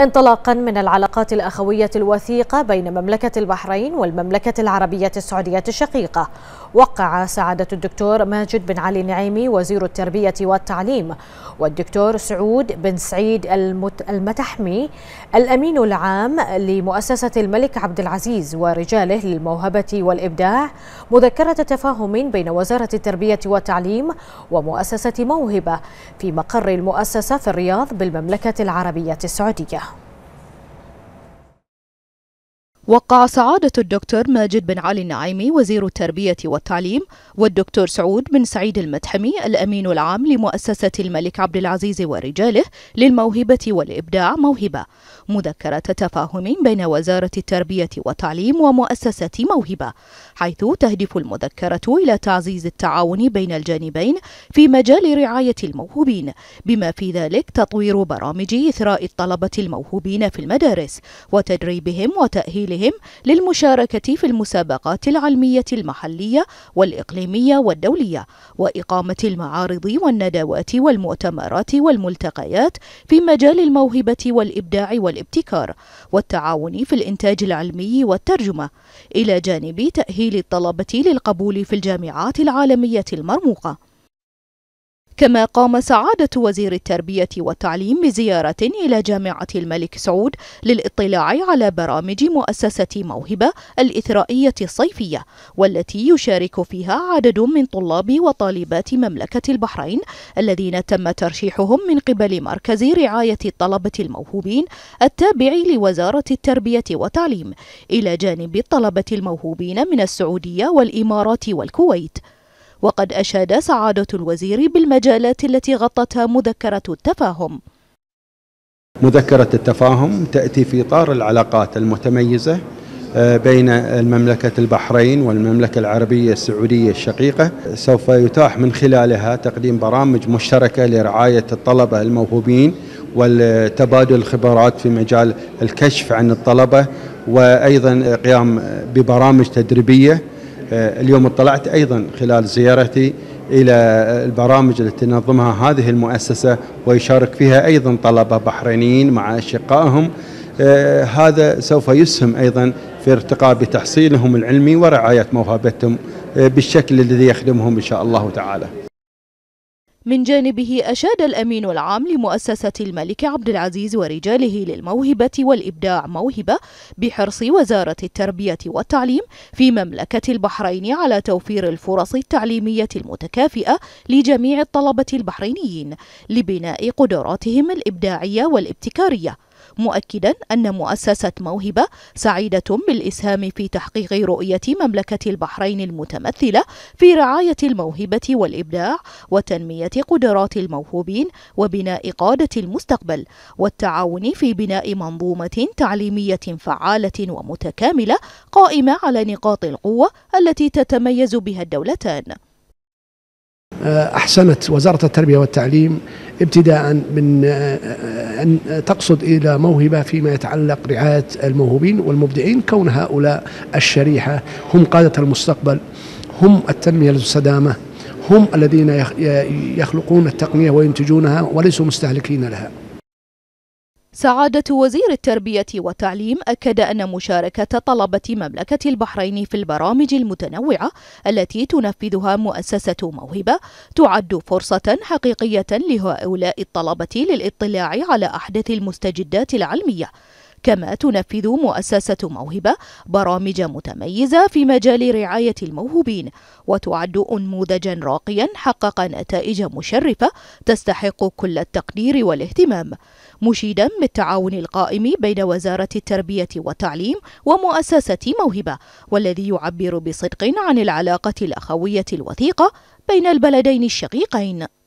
انطلاقا من العلاقات الأخوية الوثيقة بين مملكة البحرين والمملكة العربية السعودية الشقيقة وقع سعادة الدكتور ماجد بن علي نعيمي وزير التربية والتعليم والدكتور سعود بن سعيد المتحمي الأمين العام لمؤسسة الملك عبد العزيز ورجاله للموهبة والإبداع مذكرة تفاهم بين وزارة التربية والتعليم ومؤسسة موهبة في مقر المؤسسة في الرياض بالمملكة العربية السعودية وقع سعادة الدكتور ماجد بن علي النعيمي وزير التربية والتعليم والدكتور سعود بن سعيد المدحمي الأمين العام لمؤسسة الملك عبد العزيز ورجاله للموهبة والإبداع موهبة مذكرة تفاهم بين وزارة التربية والتعليم ومؤسسة موهبة حيث تهدف المذكرة إلى تعزيز التعاون بين الجانبين في مجال رعاية الموهوبين بما في ذلك تطوير برامج إثراء الطلبة الموهوبين في المدارس وتدريبهم وتأهيلهم وغيرهم للمشاركة في المسابقات العلمية المحلية والإقليمية والدولية وإقامة المعارض والندوات والمؤتمرات والملتقيات في مجال الموهبة والإبداع والابتكار والتعاون في الإنتاج العلمي والترجمة إلى جانب تأهيل الطلبة للقبول في الجامعات العالمية المرموقة كما قام سعادة وزير التربية والتعليم بزيارة إلى جامعة الملك سعود للاطلاع على برامج مؤسسة موهبة الإثرائية الصيفية والتي يشارك فيها عدد من طلاب وطالبات مملكة البحرين الذين تم ترشيحهم من قبل مركز رعاية الطلبة الموهوبين التابع لوزارة التربية والتعليم إلى جانب الطلبة الموهوبين من السعودية والإمارات والكويت وقد أشاد سعادة الوزير بالمجالات التي غطتها مذكرة التفاهم مذكرة التفاهم تأتي في إطار العلاقات المتميزة آه، بين المملكة البحرين والمملكة العربية السعودية الشقيقة سوف يتاح من خلالها تقديم برامج مشتركة لرعاية الطلبة الموهوبين والتبادل الخبرات في مجال الكشف عن الطلبة وأيضا قيام ببرامج تدريبية آه، اليوم اطلعت أيضا خلال زيارتي إلى البرامج التي تنظمها هذه المؤسسة ويشارك فيها أيضا طلبة بحرينيين مع أشقائهم آه، هذا سوف يسهم أيضا في ارتقاء بتحصيلهم العلمي ورعاية موهبتهم آه، بالشكل الذي يخدمهم إن شاء الله تعالى من جانبه أشاد الأمين العام لمؤسسة الملك عبد العزيز ورجاله للموهبة والإبداع موهبة بحرص وزارة التربية والتعليم في مملكة البحرين على توفير الفرص التعليمية المتكافئة لجميع الطلبة البحرينيين لبناء قدراتهم الإبداعية والابتكارية مؤكدا أن مؤسسة موهبة سعيدة بالإسهام في تحقيق رؤية مملكة البحرين المتمثلة في رعاية الموهبة والإبداع وتنمية قدرات الموهوبين وبناء قادة المستقبل والتعاون في بناء منظومة تعليمية فعالة ومتكاملة قائمة على نقاط القوة التي تتميز بها الدولتان آه، أحسنت وزارة التربية والتعليم ابتداء من آه، آه، أن تقصد إلى موهبة فيما يتعلق رعاية الموهوبين والمبدعين كون هؤلاء الشريحة هم قادة المستقبل هم التنمية السدامة هم الذين يخلقون التقنية وينتجونها وليسوا مستهلكين لها سعادة وزير التربية والتعليم أكد أن مشاركة طلبة مملكة البحرين في البرامج المتنوعة التي تنفذها مؤسسة موهبة تعد فرصة حقيقية لهؤلاء الطلبة للاطلاع على أحدث المستجدات العلمية كما تنفذ مؤسسة موهبة برامج متميزة في مجال رعاية الموهوبين وتعد أنموذجا راقيا حقق نتائج مشرفة تستحق كل التقدير والاهتمام مشيدا بالتعاون القائم بين وزارة التربية والتعليم ومؤسسة موهبة والذي يعبر بصدق عن العلاقة الأخوية الوثيقة بين البلدين الشقيقين